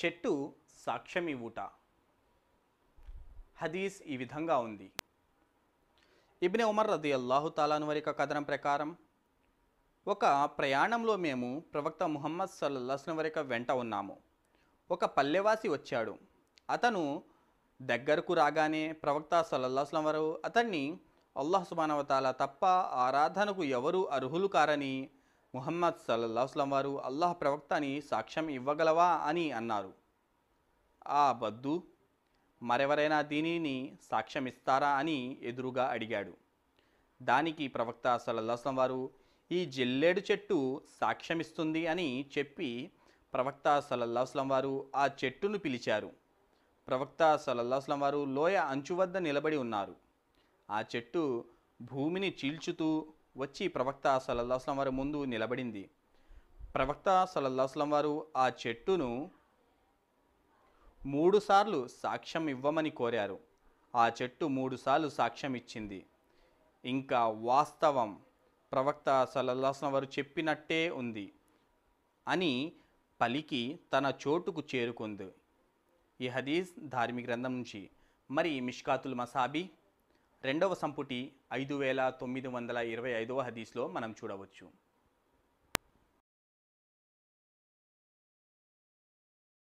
చెట్టు సాక్ష్యం ఇవ్వుట హదీస్ ఈ విధంగా ఉంది ఇబ్నె ఉమర్ రది అల్లాహు తాలాను వారి కథనం ప్రకారం ఒక ప్రయాణంలో మేము ప్రవక్త ముహమ్మద్ సల్లాహం వరిక వెంట ఉన్నాము ఒక పల్లెవాసి వచ్చాడు అతను దగ్గరకు రాగానే ప్రవక్త సల్లల్లాహం వారు అతన్ని అల్లాహ సుబానవతాల తప్ప ఆరాధనకు ఎవరూ అర్హులు కారని ముహమ్మద్ సల్లల్లాహుస్లం వారు అల్లాహ్ ప్రవక్త అని సాక్ష్యం ఇవ్వగలవా అని అన్నారు ఆ బద్దు మరెవరైనా దీనిని సాక్ష్యం ఇస్తారా అని ఎదురుగా అడిగాడు దానికి ప్రవక్త సల్లల్లాహుస్లం వారు ఈ జిల్లేడు చెట్టు సాక్ష్యమిస్తుంది అని చెప్పి ప్రవక్త సల్లల్లాహుస్లం వారు ఆ చెట్టును పిలిచారు ప్రవక్త సల్లల్లాహుస్లం వారు లోయ అంచు వద్ద నిలబడి ఉన్నారు ఆ చెట్టు భూమిని చీల్చుతూ వచ్చి ప్రవక్త సల్లల్లాహస్లం వారి ముందు నిలబడింది ప్రవక్త సల్లల్లాహస్లం వారు ఆ చెట్టును మూడుసార్లు సాక్ష్యం ఇవ్వమని కోరారు ఆ చెట్టు మూడుసార్లు సాక్ష్యం ఇచ్చింది ఇంకా వాస్తవం ప్రవక్త సలల్లాస్లం వారు చెప్పినట్టే ఉంది అని పలికి తన చోటుకు చేరుకుంది ఈ హదీజ్ ధార్మిక గ్రంథం నుంచి మరి మిష్కాతుల్ మసాబీ రెండవ సంపుటి ఐదు వేల తొమ్మిది వందల ఇరవై ఐదవ హదీస్లో మనం చూడవచ్చు